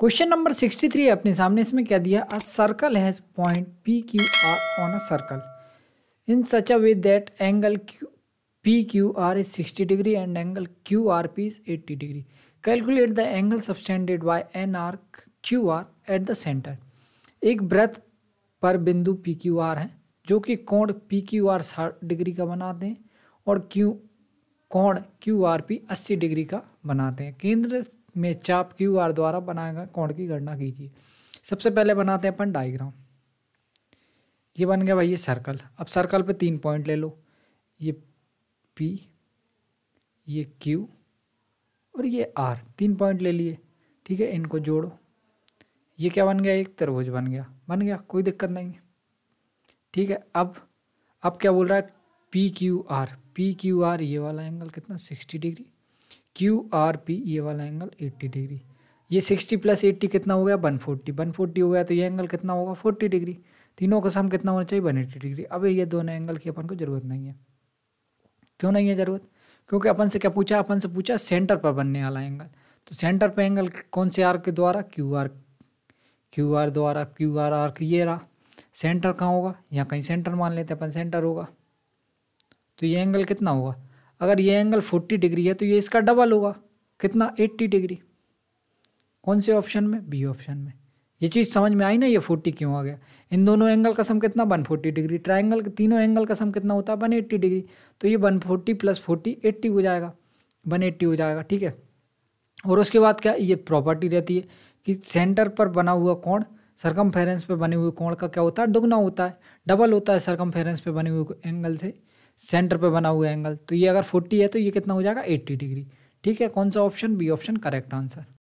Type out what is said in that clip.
question number sixty three अपने सामने इसमें क्या दिया a circle has point P Q R on a circle in such a way that angle Q P Q R is sixty degree and angle Q R P is eighty degree calculate the angle subtended by an arc Q R at the centre एक ब्रथ पर बिंदु P Q R है जो कि कोण P Q R साठ degree का बनाते हैं और क्यू कोण क्यू आर पी अस्सी डिग्री का बनाते हैं केंद्र में चाप क्यू आर द्वारा गए कोण की गणना कीजिए सबसे पहले बनाते हैं अपन डायग्राम ये बन गया भाई ये सर्कल अब सर्कल पे तीन पॉइंट ले लो ये पी ये क्यू और ये आर तीन पॉइंट ले लिए ठीक है इनको जोड़ो ये क्या बन गया एक तरबूज बन गया बन गया कोई दिक्कत नहीं है ठीक है अब अब क्या बोल रहा है P Q R P Q R ये वाला एंगल कितना sixty degree Q R P ये वाला एंगल एट्टी डिग्री ये सिक्सटी प्लस एट्टी कितना हो गया वन फोर्टी वन फोर्टी हो गया तो ये एंगल कितना होगा फोर्टी डिग्री तीनों का सम कितना होना चाहिए वन एट्टी डिग्री अब ये दोनों एंगल की अपन को ज़रूरत नहीं है क्यों नहीं है ज़रूरत क्योंकि अपन से क्या पूछा अपन से पूछा सेंटर पर बनने वाला एंगल तो सेंटर पर एंगल कौन से आर के द्वारा क्यू आर क्यू आर द्वारा क्यू आर आर ये रहा सेंटर कहाँ होगा यहाँ कहीं सेंटर मान लेते अपन सेंटर होगा तो ये एंगल कितना होगा अगर ये एंगल फोर्टी डिग्री है तो ये इसका डबल होगा कितना एट्टी डिग्री कौन से ऑप्शन में बी ऑप्शन में ये चीज़ समझ में आई ना ये फोर्टी क्यों आ गया इन दोनों एंगल का सम कितना वन फोर्टी डिग्री ट्राइंगल तीनों एंगल का सम कितना होता है वन एट्टी डिग्री तो ये one forty plus forty eighty हो जाएगा वन एट्टी हो जाएगा ठीक है और उसके बाद क्या ये प्रॉपर्टी रहती है कि सेंटर पर बना हुआ कोण सरकम पर बने हुए कोण का क्या होता है दुगना होता है डबल होता है सरकम पर बने हुए एंगल से सेंटर पे बना हुआ एंगल तो ये अगर फोर्टी है तो ये कितना हो जाएगा एट्टी डिग्री ठीक है कौन सा option B option correct answer